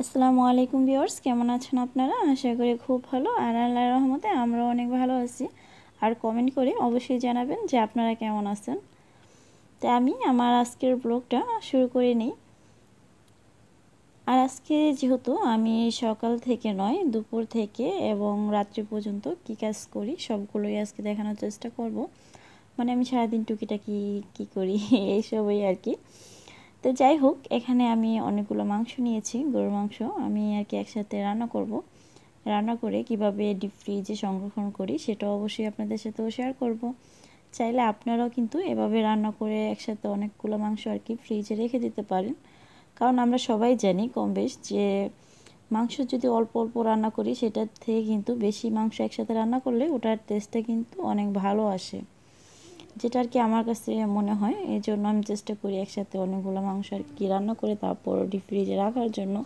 আসসালামু আলাইকুম ভিউয়ার্স কেমন আছেন আপনারা আশা করি খুব ভালো আর আল্লাহ রহমতে আমরা অনেক ভালো আছি আর কমেন্ট করে অবশ্যই জানাবেন যে আপনারা কেমন আছেন তো আমি আমার আজকের ব্লগটা শুরু করে নিই আর আজকে যেহেতু আমি সকাল থেকে নয় দুপুর থেকে এবং রাত্রি পর্যন্ত কী কাজ করি সবগুলোই আজকে দেখানোর চেষ্টা করব মানে আমি সারাদিন টুকিটাকি কী করি এইসবই আর কি তো যাই হোক এখানে আমি অনেকগুলো মাংস নিয়েছি গরুর মাংস আমি আর কি একসাথে রান্না করব রান্না করে কিভাবে ডিপ ফ্রিজে সংরক্ষণ করি সেটা অবশ্যই আপনাদের সাথেও শেয়ার করব চাইলে আপনারাও কিন্তু এভাবে রান্না করে একসাথে অনেকগুলো মাংস আর কি ফ্রিজে রেখে দিতে পারেন কারণ আমরা সবাই জানি কম বেশ যে মাংস যদি অল্প অল্প রান্না করি সেটার থেকে কিন্তু বেশি মাংস একসাথে রান্না করলে ওটার টেস্টটা কিন্তু অনেক ভালো আসে যেটা আর কি আমার কাছে মনে হয় এই জন্য আমি চেষ্টা করি একসাথে অনেকগুলো মাংস আর কি রান্না করে তারপর ডিপ ফ্রিজে রাখার জন্য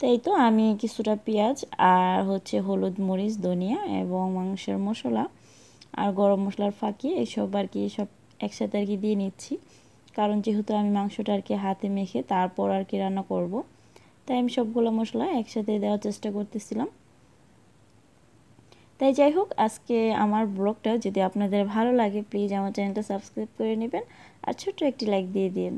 তাই তো আমি কিছুটা পেঁয়াজ আর হচ্ছে হলুদ মরিচ ধনিয়া এবং মাংসের মশলা আর গরম মশলার ফাঁকি এইসব আর কি সব একসাথে আর কি দিয়ে নিচ্ছি কারণ যেহেতু আমি মাংসটা আর কি হাতে মেখে তারপর আর কি রান্না করব তাই আমি সবগুলো মশলা একসাথে দেওয়ার চেষ্টা করতেছিলাম তাই যাই হোক আজকে আমার ব্লগটা যদি আপনাদের ভালো লাগে প্লিজ আমার চ্যানেলটা সাবস্ক্রাইব করে নেবেন আর ছোট্ট একটি লাইক দিয়ে দিন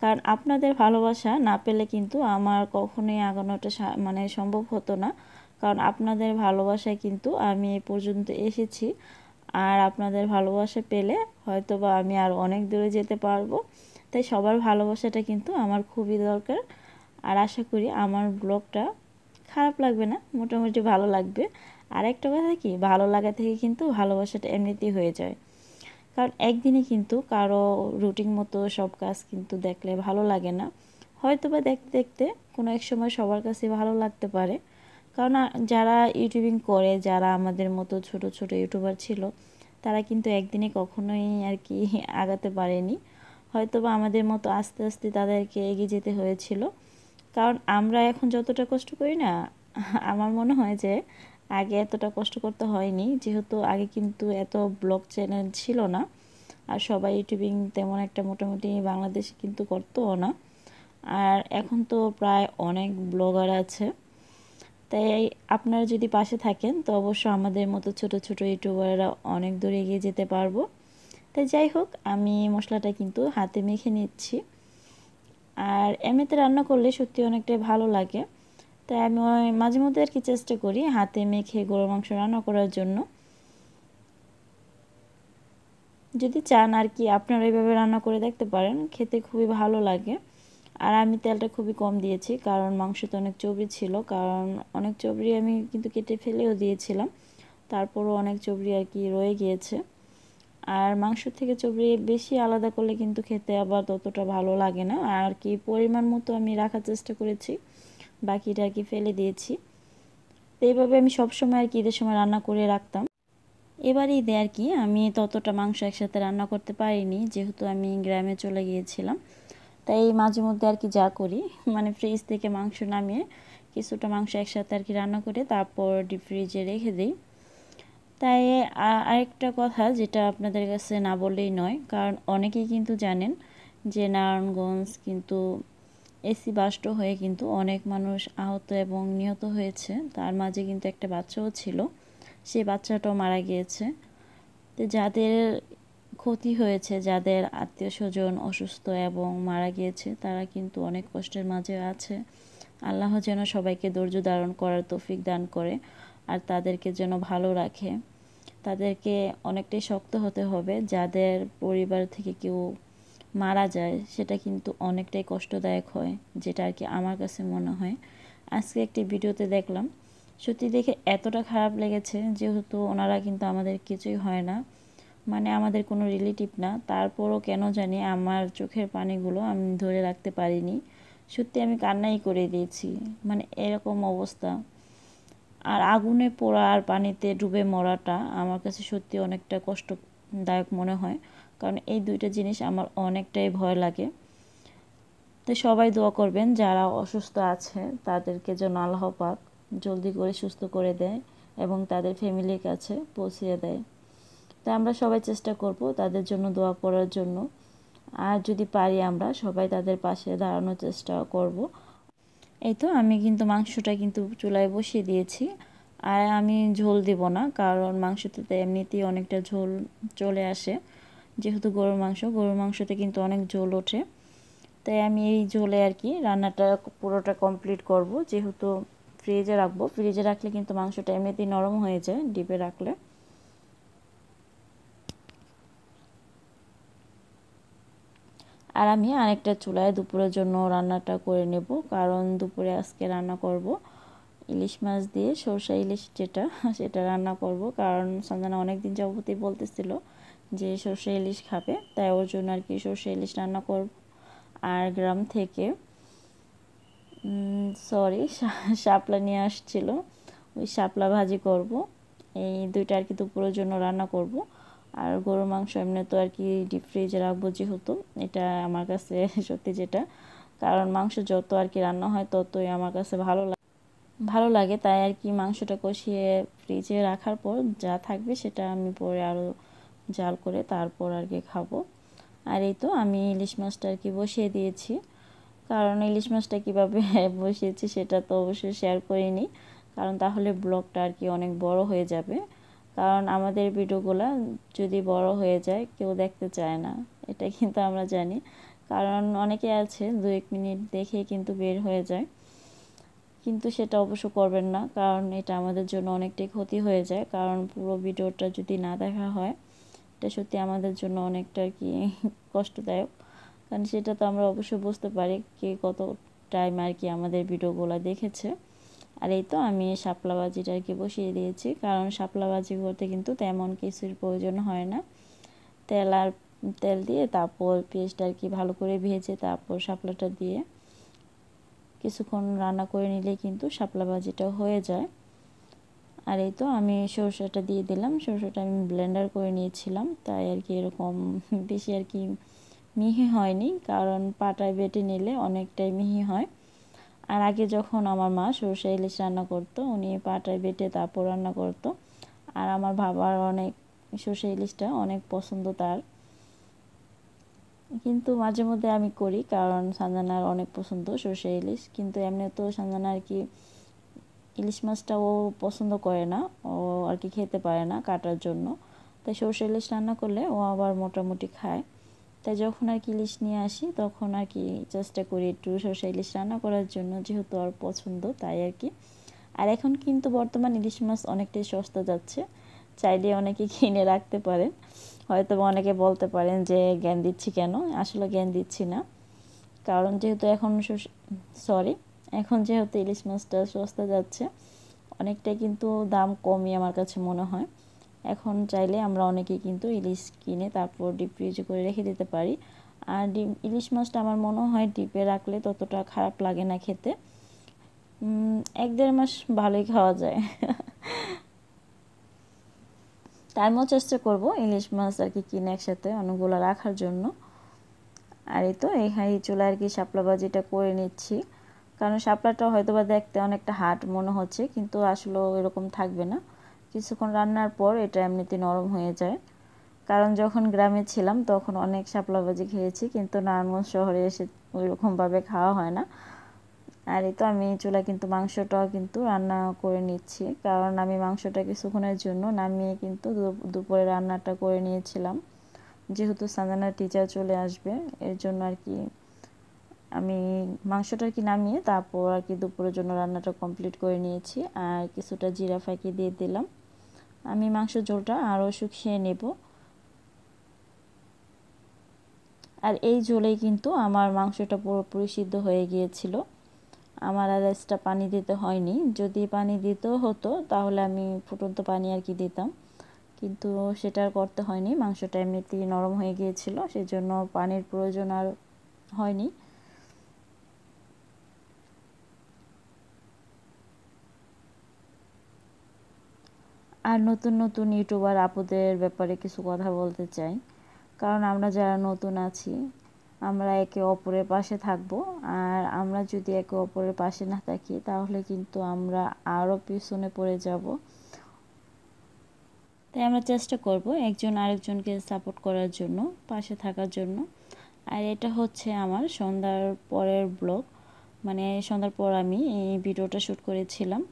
কারণ আপনাদের ভালোবাসা না পেলে কিন্তু আমার কখনোই আগানোটা মানে সম্ভব হতো না কারণ আপনাদের ভালোবাসায় কিন্তু আমি এ পর্যন্ত এসেছি আর আপনাদের ভালোবাসা পেলে হয়তো বা আমি আর অনেক দূরে যেতে পারবো তাই সবার ভালোবাসাটা কিন্তু আমার খুবই দরকার আর আশা করি আমার ব্লগটা খারাপ লাগবে না মোটামুটি ভালো লাগবে আর একটা কথা কি ভালো লাগা থেকে কিন্তু ভালোবাসাটা এমনিতেই হয়ে যায় কারণ একদিনে কিন্তু কারো রুটিন মতো সব কাজ কিন্তু দেখলে ভালো লাগে না হয়তো বা দেখতে দেখতে কোনো এক সময় সবার কাছে ভালো লাগতে পারে কারণ যারা ইউটিউবিং করে যারা আমাদের মতো ছোট ছোট ইউটিউবার ছিল তারা কিন্তু একদিনে কখনোই আর কি আগাতে পারেনি হয়তো বা আমাদের মতো আস্তে আস্তে তাদেরকে এগিয়ে যেতে হয়েছিল কারণ আমরা এখন যতটা কষ্ট করি না আমার মনে হয় যে আগে এতটা কষ্ট করতে হয়নি যেহেতু আগে কিন্তু এত ব্লগ চ্যানেল ছিল না আর সবাই ইউটিউবিং তেমন একটা মোটামুটি বাংলাদেশে কিন্তু করতো না আর এখন তো প্রায় অনেক ব্লগার আছে তাই আপনারা যদি পাশে থাকেন তো অবশ্য আমাদের মতো ছোট ছোট ইউটিউবাররা অনেক দূরে এগিয়ে যেতে পারবো তাই যাই হোক আমি মশলাটা কিন্তু হাতে মেখে নিচ্ছি আর এমনিতে রান্না করলে সত্যি অনেকটাই ভালো লাগে তাই আমি মাঝে মধ্যে আর কি চেষ্টা করি হাতে মেখে গরুর মাংস রান্না করার জন্য যদি চান আর কি আপনারা এইভাবে রান্না করে দেখতে পারেন খেতে খুবই ভালো লাগে আর আমি তেলটা খুবই কম দিয়েছি কারণ মাংস তো অনেক চবড়ি ছিল কারণ অনেক চবড়ি আমি কিন্তু কেটে ফেলেও দিয়েছিলাম তারপরও অনেক চবড়ি আর কি রয়ে গিয়েছে আর মাংস থেকে চবড়ি বেশি আলাদা করলে কিন্তু খেতে আবার ততটা ভালো লাগে না আর কি পরিমাণ মতো আমি রাখার চেষ্টা করেছি বাকিটা আর কি ফেলে দিয়েছি তো এইভাবে আমি সবসময় আর কি ঈদের সময় রান্না করে রাখতাম এবার ঈদে আর কি আমি ততটা মাংস একসাথে রান্না করতে পারিনি যেহেতু আমি গ্রামে চলে গিয়েছিলাম তাই মাঝে মধ্যে আর কি যা করি মানে ফ্রিজ থেকে মাংস নামিয়ে কিছুটা মাংস একসাথে আর কি রান্না করে তারপর ডিপ ফ্রিজে রেখে দিই তাই আরেকটা কথা যেটা আপনাদের কাছে না বললেই নয় কারণ অনেকেই কিন্তু জানেন যে নারায়ণগঞ্জ কিন্তু এসি বাস্ট হয়ে কিন্তু অনেক মানুষ আহত এবং নিহত হয়েছে তার মাঝে কিন্তু একটা বাচ্চাও ছিল সে বাচ্চাটাও মারা গিয়েছে তো যাদের ক্ষতি হয়েছে যাদের আত্মীয় স্বজন অসুস্থ এবং মারা গিয়েছে তারা কিন্তু অনেক কষ্টের মাঝে আছে আল্লাহ যেন সবাইকে ধৈর্য ধারণ করার তৌফিক দান করে আর তাদেরকে যেন ভালো রাখে তাদেরকে অনেকটাই শক্ত হতে হবে যাদের পরিবার থেকে কেউ মারা যায় সেটা কিন্তু অনেকটাই কষ্টদায়ক হয় যেটা আর কি আমার কাছে মনে হয় আজকে একটি ভিডিওতে দেখলাম সত্যি দেখে এতটা খারাপ লেগেছে যেহেতু ওনারা কিন্তু আমাদের কিছুই হয় না মানে আমাদের কোনো রিলেটিভ না তারপরও কেন জানি আমার চোখের পানিগুলো আমি ধরে রাখতে পারিনি সত্যি আমি কান্নাই করে দিয়েছি মানে এরকম অবস্থা আর আগুনে পোড়া আর পানিতে ডুবে মরাটা আমার কাছে সত্যি অনেকটা কষ্টদায়ক মনে হয় কারণ এই দুইটা জিনিস আমার অনেকটাই ভয় লাগে তো সবাই দোয়া করবেন যারা অসুস্থ আছে তাদেরকে যেন আল্লাহ পাক জলদি করে সুস্থ করে দেয় এবং তাদের ফ্যামিলির কাছে পৌঁছিয়ে দেয় তা আমরা সবাই চেষ্টা করব তাদের জন্য দোয়া করার জন্য আর যদি পারি আমরা সবাই তাদের পাশে দাঁড়ানোর চেষ্টা করব এই তো আমি কিন্তু মাংসটা কিন্তু চুলায় বসিয়ে দিয়েছি আর আমি ঝোল দেব না কারণ মাংসটাতে এমনিতেই অনেকটা ঝোল চলে আসে যেহেতু গরুর মাংস গরুর মাংসতে কিন্তু অনেক ঝোল ওঠে তাই আমি এই ঝোলে আর কি রান্নাটা পুরোটা কমপ্লিট করব যেহেতু ফ্রিজে রাখবো ফ্রিজে রাখলে কিন্তু মাংসটা এমনিতেই নরম হয়ে যায় ডিপে রাখলে আর আমি আরেকটা চুলায় দুপুরের জন্য রান্নাটা করে নেব কারণ দুপুরে আজকে রান্না করব ইলিশ মাছ দিয়ে সরষা ইলিশ যেটা সেটা রান্না করব কারণ সন্তানা অনেক দিন যাবতই বলতেছিল যে সর্ষে ইলিশ খাবে তাই ওর জন্য আর কি সর্ষে ইলিশ রান্না করব আর গ্রাম থেকে সরি শাপলা নিয়ে আসছিল ওই শাপলা ভাজি করব এই দুইটা আর কি দুপুরের জন্য রান্না করব আর গরুর মাংস এমনি তো আর কি ডিপ ফ্রিজে রাখবো যেহেতু এটা আমার কাছে সত্যি যেটা কারণ মাংস যত আর কি রান্না হয় ততই আমার কাছে ভালো লাগে ভালো লাগে তাই আর কি মাংসটা কষিয়ে ফ্রিজে রাখার পর যা থাকবে সেটা আমি পরে আরও জাল করে তারপর আর কি খাবো আর এই তো আমি ইলিশ মাছটা আর কি বসিয়ে দিয়েছি কারণ ইলিশ মাছটা কীভাবে বসিয়েছি সেটা তো অবশ্যই শেয়ার করিনি কারণ তাহলে ব্লগটা আর কি অনেক বড় হয়ে যাবে কারণ আমাদের ভিডিওগুলো যদি বড় হয়ে যায় কেউ দেখতে চায় না এটা কিন্তু আমরা জানি কারণ অনেকে আছে দু এক মিনিট দেখে কিন্তু বের হয়ে যায় কিন্তু সেটা অবশ্য করবেন না কারণ এটা আমাদের জন্য অনেকটাই ক্ষতি হয়ে যায় কারণ পুরো ভিডিওটা যদি না দেখা হয় এটা সত্যি আমাদের জন্য অনেকটা আর কি কষ্টদায়ক কারণ সেটা তো আমরা অবশ্যই বুঝতে পারি কে কত টাইম আর কি আমাদের ভিডিওগুলো দেখেছে আর এই তো আমি শাপলাবাজিটা আর কি বসিয়ে দিয়েছি কারণ শাপলাবাজি করতে কিন্তু তেমন কিছুর প্রয়োজন হয় না তেল আর তেল দিয়ে তারপর পেঁয়াজটা আর কি ভালো করে ভেজে তারপর শাপলাটা দিয়ে কিছুক্ষণ রান্না করে নিলে কিন্তু শাপলাবাজিটা হয়ে যায় আর এই তো আমি সরষেটা দিয়ে দিলাম সরষেটা আমি ব্লেন্ডার করে নিয়েছিলাম তাই আর কি এরকম বেশি আর কি মিহি হয়নি কারণ পাটায় বেটে নিলে অনেকটাই মিহি হয় আর আগে যখন আমার মা সরষে ইলিশ রান্না করতো উনি পাটায় বেটে তারপর রান্না করতো আর আমার বাবার অনেক সর্ষে ইলিশটা অনেক পছন্দ তার কিন্তু মাঝে মধ্যে আমি করি কারণ সাঞ্জানার অনেক পছন্দ সর্ষে ইলিশ কিন্তু এমনি তো সাঞ্জানা আর কি ইলিশ মাছটা ও পছন্দ করে না ও আর কি খেতে পারে না কাটার জন্য তাই সরষে ইলিশ রান্না করলে ও আবার মোটামুটি খায় তাই যখন আর কি ইলিশ নিয়ে আসি তখন আর কি চেষ্টা করি একটু সরষে ইলিশ রান্না করার জন্য যেহেতু আর পছন্দ তাই আর কি আর এখন কিন্তু বর্তমান ইলিশ মাছ অনেকটাই সস্তা যাচ্ছে চাইলে অনেকে কিনে রাখতে পারেন হয়তো অনেকে বলতে পারেন যে জ্ঞান দিচ্ছি কেন আসলে জ্ঞান দিচ্ছি না কারণ যেহেতু এখন সরি এখন যেহেতু ইলিশ মাছটা সস্তা যাচ্ছে অনেকটাই কিন্তু দাম কমই আমার কাছে মনে হয় এখন চাইলে আমরা অনেকেই কিন্তু ইলিশ কিনে তারপর ডিপ ফ্রিজে করে রেখে দিতে পারি আর ডিম ইলিশ মাছটা আমার মনে হয় ডিপে রাখলে ততটা খারাপ লাগে না খেতে এক দেড় মাস ভালোই খাওয়া যায় টাইমও চেষ্টা করব ইলিশ মাছ আর কি কিনে একসাথে অনেকগুলো রাখার জন্য আর এই তো এই চুলা আর কি শাপলা বাজিটা করে নিচ্ছি কারণ শাপলাটা হয়তো বা দেখতে অনেকটা হার্ড মনে হচ্ছে কিন্তু আসলে এরকম থাকবে না কিছুক্ষণ রান্নার পর এটা এমনিতে নরম হয়ে যায় কারণ যখন গ্রামে ছিলাম তখন অনেক শাপলা ভাজি খেয়েছি কিন্তু নারায়ণগঞ্জ শহরে এসে ওইরকমভাবে খাওয়া হয় না আর এই তো আমি চুলা কিন্তু মাংসটাও কিন্তু রান্না করে নিচ্ছি কারণ আমি মাংসটা কিছুক্ষণের জন্য নামিয়ে কিন্তু দুপুরে রান্নাটা করে নিয়েছিলাম যেহেতু সাজানা টিচার চলে আসবে এর জন্য আর কি আমি মাংসটা কি নামিয়ে তারপর আর কি দুপুরের জন্য রান্নাটা কমপ্লিট করে নিয়েছি আর কিছুটা জিরা ফাঁকি দিয়ে দিলাম আমি মাংস ঝোলটা আরও শুকিয়ে নেব আর এই ঝোলেই কিন্তু আমার মাংসটা পুরোপুরি সিদ্ধ হয়ে গিয়েছিল আমার আর এক্সট্রা পানি দিতে হয়নি যদি পানি দিতে হতো তাহলে আমি ফুটন্ত পানি আর কি দিতাম কিন্তু সেটা আর করতে হয়নি মাংসটা এমনিতেই নরম হয়ে গিয়েছিল সেজন্য পানির প্রয়োজন আর হয়নি আর নতুন নতুন ইউটিউবার আপুদের ব্যাপারে কিছু কথা বলতে চাই কারণ আমরা যারা নতুন আছি আমরা একে অপরের পাশে থাকব আর আমরা যদি একে অপরের পাশে না থাকি তাহলে কিন্তু আমরা আরও পিছনে পড়ে যাব তাই আমরা চেষ্টা করব একজন আরেকজনকে সাপোর্ট করার জন্য পাশে থাকার জন্য আর এটা হচ্ছে আমার সন্ধ্যার পরের ব্লগ মানে সন্ধ্যার পর আমি এই ভিডিওটা শ্যুট করেছিলাম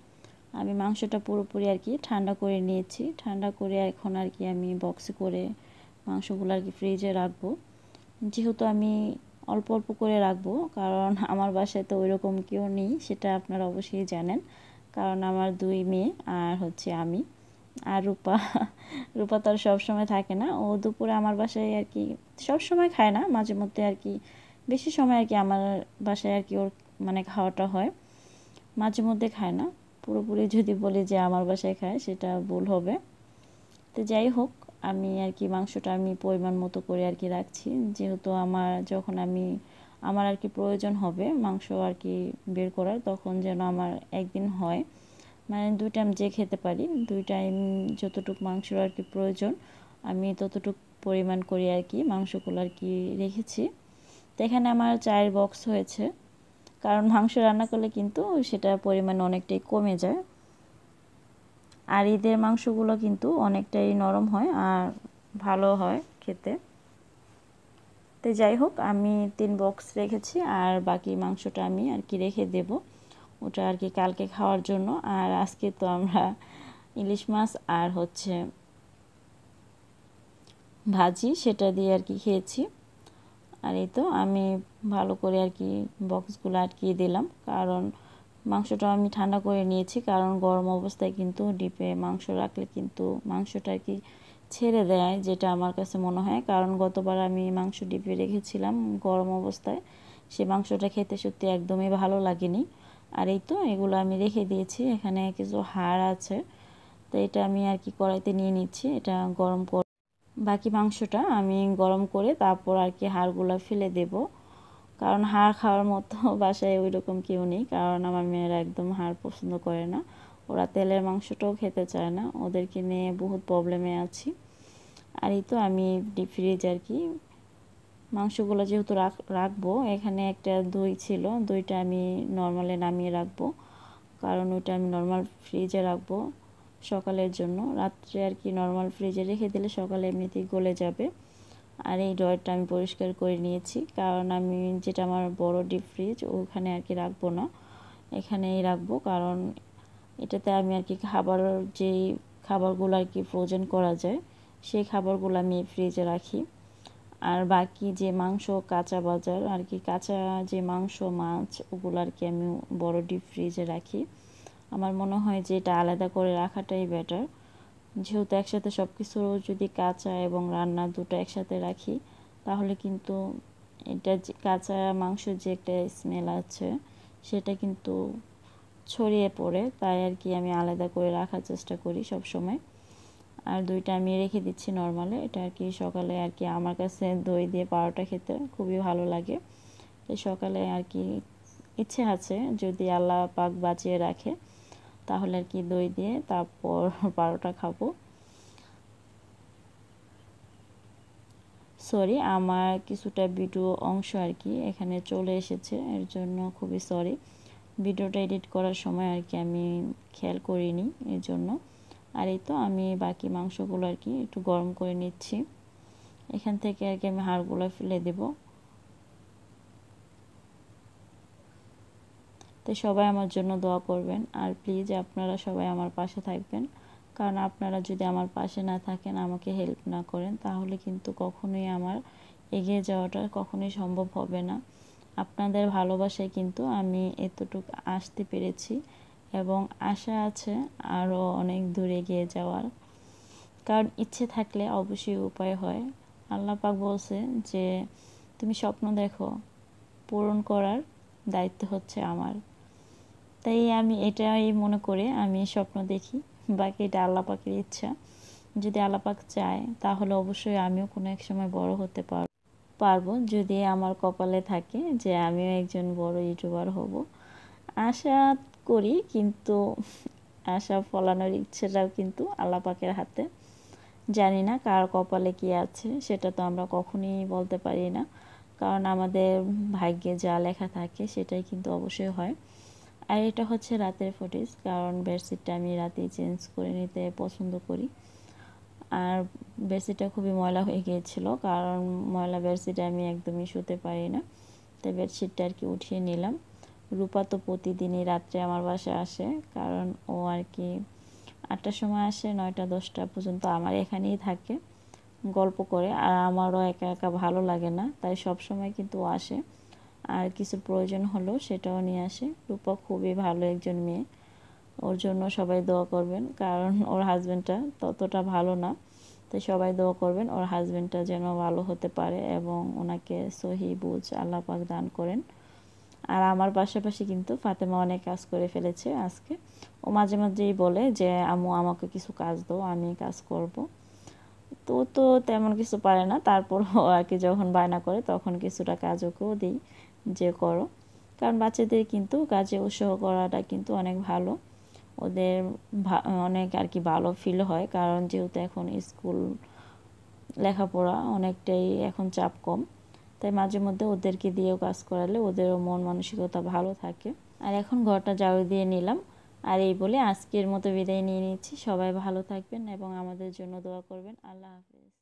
আমি মাংসটা পুরোপুরি আর কি ঠান্ডা করে নিয়েছি ঠান্ডা করে এখন আর কি আমি বক্সে করে মাংসগুলো আর কি ফ্রিজে রাখবো যেহেতু আমি অল্প অল্প করে রাখবো কারণ আমার বাসায় তো ওইরকম কেউ নেই সেটা আপনারা অবশ্যই জানেন কারণ আমার দুই মেয়ে আর হচ্ছে আমি আর রূপা রূপা তো আর সবসময় থাকে না ও দুপুরে আমার বাসায় আর কি সবসময় খায় না মাঝে মধ্যে আর কি বেশি সময় আর কি আমার বাসায় আর কি ওর মানে খাওয়াটা হয় মাঝে মধ্যে খায় না পুরোপুরি যদি বলি যে আমার বাসায় খায় সেটা ভুল হবে তো যাই হোক আমি আর কি মাংসটা আমি পরিমাণ মতো করে আর কি রাখছি যেহেতু আমার যখন আমি আমার আর কি প্রয়োজন হবে মাংস আর কি বের করার তখন যেন আমার একদিন হয় মানে দুই টাইম যে খেতে পারি দুই টাইম যতটুকু মাংসর আর কি প্রয়োজন আমি ততটুক পরিমাণ করে আর কি মাংসগুলো আর কি রেখেছি তো এখানে আমার চায়ের বক্স হয়েছে কারণ মাংস রান্না করলে কিন্তু সেটা পরিমাণ অনেকটাই কমে যায় আর ঈদের মাংসগুলো কিন্তু অনেকটাই নরম হয় আর ভালো হয় খেতে তো যাই হোক আমি তিন বক্স রেখেছি আর বাকি মাংসটা আমি আর কি রেখে দেব ওটা আর কি কালকে খাওয়ার জন্য আর আজকে তো আমরা ইলিশ মাছ আর হচ্ছে ভাজি সেটা দিয়ে আর কি খেয়েছি আর এই তো আমি ভালো করে আর কি বক্সগুলো আটকিয়ে দিলাম কারণ মাংসটা আমি ঠান্ডা করে নিয়েছি কারণ গরম অবস্থায় কিন্তু ডিপে মাংস রাখলে কিন্তু মাংসটা কি ছেড়ে দেয় যেটা আমার কাছে মনে হয় কারণ গতবার আমি মাংস ডিপে রেখেছিলাম গরম অবস্থায় সে মাংসটা খেতে সত্যি একদমই ভালো লাগেনি আর এই তো এগুলো আমি রেখে দিয়েছি এখানে কিছু হাড় আছে তো এটা আমি আর কি কড়াইতে নিয়ে নিচ্ছি এটা গরম বাকি মাংসটা আমি গরম করে তারপর আর কি হাড়গুলো ফেলে দেব কারণ হাড় খাওয়ার মতো বাসায় ওই রকম কেউ নেই কারণ আমার মেয়েরা একদম হাড় পছন্দ করে না ওরা তেলের মাংসটাও খেতে চায় না ওদেরকে নিয়ে বহুত প্রবলেমে আছি আর এই তো আমি ডিপ ফ্রিজ আর কি মাংসগুলো যেহেতু রাখ রাখবো এখানে একটা দই ছিল দইটা আমি নর্মালে নামিয়ে রাখবো কারণ ওইটা আমি নর্মাল ফ্রিজে রাখবো সকালের জন্য রাত্রে আর কি নর্মাল ফ্রিজে রেখে দিলে সকালে এমনিতেই গলে যাবে আর এই ড্রয়ারটা আমি পরিষ্কার করে নিয়েছি কারণ আমি যেটা আমার বড় ডিপ ফ্রিজ ওখানে আর কি রাখবো না এখানেই রাখবো কারণ এটাতে আমি আর কি খাবার যে খাবারগুলো আর কি ফ্রোজেন করা যায় সেই খাবারগুলো আমি ফ্রিজে রাখি আর বাকি যে মাংস কাঁচা বাজার আর কি কাঁচা যে মাংস মাছ ওগুলো আর কি আমি বড় ডিপ ফ্রিজে রাখি আমার মনে হয় যে এটা আলাদা করে রাখাটাই বেটার যেহেতু একসাথে সব কিছু যদি কাঁচা এবং রান্না দুটো একসাথে রাখি তাহলে কিন্তু এটা যে কাঁচা মাংসের যে একটা স্মেল আছে সেটা কিন্তু ছড়িয়ে পড়ে তাই আর কি আমি আলাদা করে রাখার চেষ্টা করি সব সময় আর দইটা আমি রেখে দিচ্ছি নর্মালে এটা আর কি সকালে আর কি আমার কাছে দই দিয়ে পাউরোটা খেতে খুবই ভালো লাগে তাই সকালে আর কি ইচ্ছে আছে যদি আল্লাহ পাক বাঁচিয়ে রাখে তাহলে আর কি দই দিয়ে তারপর পারোটা খাবো সরি আমার কিছুটা ভিডিও অংশ আর কি এখানে চলে এসেছে এর জন্য খুবই সরি ভিডিওটা এডিট করার সময় আর কি আমি খেয়াল করিনি এর জন্য আর এই তো আমি বাকি মাংসগুলো আর কি একটু গরম করে নিচ্ছি এখান থেকে আর কি আমি হাড়গুলো ফেলে দেবো তো সবাই আমার জন্য দোয়া করবেন আর প্লিজ আপনারা সবাই আমার পাশে থাকবেন কারণ আপনারা যদি আমার পাশে না থাকেন আমাকে হেল্প না করেন তাহলে কিন্তু কখনোই আমার এগিয়ে যাওয়াটা কখনোই সম্ভব হবে না আপনাদের ভালোবাসায় কিন্তু আমি এতটুকু আসতে পেরেছি এবং আশা আছে আরও অনেক দূরে এগিয়ে যাওয়ার কারণ ইচ্ছে থাকলে অবশ্যই উপায় হয় আল্লাহ পাক বলছে যে তুমি স্বপ্ন দেখো পূরণ করার দায়িত্ব হচ্ছে আমার তাই আমি এটাই মনে করে আমি স্বপ্ন দেখি বাকি এটা আল্লাপাকের ইচ্ছা যদি আল্লাপাক চায় তাহলে অবশ্যই আমিও কোনো এক সময় বড় হতে পারব পারবো যদি আমার কপালে থাকে যে আমিও একজন বড় ইউটিউবার হব আশা করি কিন্তু আশা ফলানোর ইচ্ছেটাও কিন্তু আল্লাপাকের হাতে জানি না কার কপালে কি আছে সেটা তো আমরা কখনই বলতে পারি না কারণ আমাদের ভাগ্যে যা লেখা থাকে সেটাই কিন্তু অবশ্যই হয় আর এটা হচ্ছে রাতের ফুটেজ কারণ বেডশিটটা আমি রাতেই চেঞ্জ করে নিতে পছন্দ করি আর বেডশিটটা খুবই ময়লা হয়ে গিয়েছিল কারণ ময়লা বেডশিটে আমি একদমই শুতে পারি না তাই বেডশিটটা আর কি উঠিয়ে নিলাম রূপা তো প্রতিদিনই রাত্রে আমার বাসায় আসে কারণ ও আর কি আটটার সময় আসে নয়টা দশটা পর্যন্ত আমার এখানেই থাকে গল্প করে আর আমারও একা একা ভালো লাগে না তাই সব সময় কিন্তু আসে আর কিছু প্রয়োজন হলো সেটাও নিয়ে আসে রূপা খুবই ভালো একজন মেয়ে ওর জন্য সবাই দোয়া করবেন কারণ ওর হাজব্যান্ডটা ততটা ভালো না তাই সবাই দোয়া করবেন ওর হাজব্যান্ডটা যেন ভালো হতে পারে এবং ওনাকে সহি বুঝ আল্লাহ পাক দান করেন আর আমার পাশাপাশি কিন্তু ফাতেমা অনেক কাজ করে ফেলেছে আজকে ও মাঝে মাঝেই বলে যে আমু আমাকে কিছু কাজ দাও আমি কাজ করব তো তো তেমন কিছু পারে না তারপর আর কি যখন বায়না করে তখন কিছুটা কাজ ওকেও দিই যে করো কারণ বাচ্চাদের কিন্তু কাজে উৎসাহ করাটা কিন্তু অনেক ভালো ওদের অনেক আর কি ভালো ফিল হয় কারণ যেহেতু এখন স্কুল লেখাপড়া অনেকটাই এখন চাপ কম তাই মাঝে মধ্যে ওদেরকে দিয়েও কাজ করালে ওদেরও মন মানসিকতা ভালো থাকে আর এখন ঘরটা জাড়ু দিয়ে নিলাম আর এই বলে আজকের মতো বিদায় নিয়ে নিচ্ছি সবাই ভালো থাকবেন এবং আমাদের জন্য দোয়া করবেন আল্লাহ হাফিজ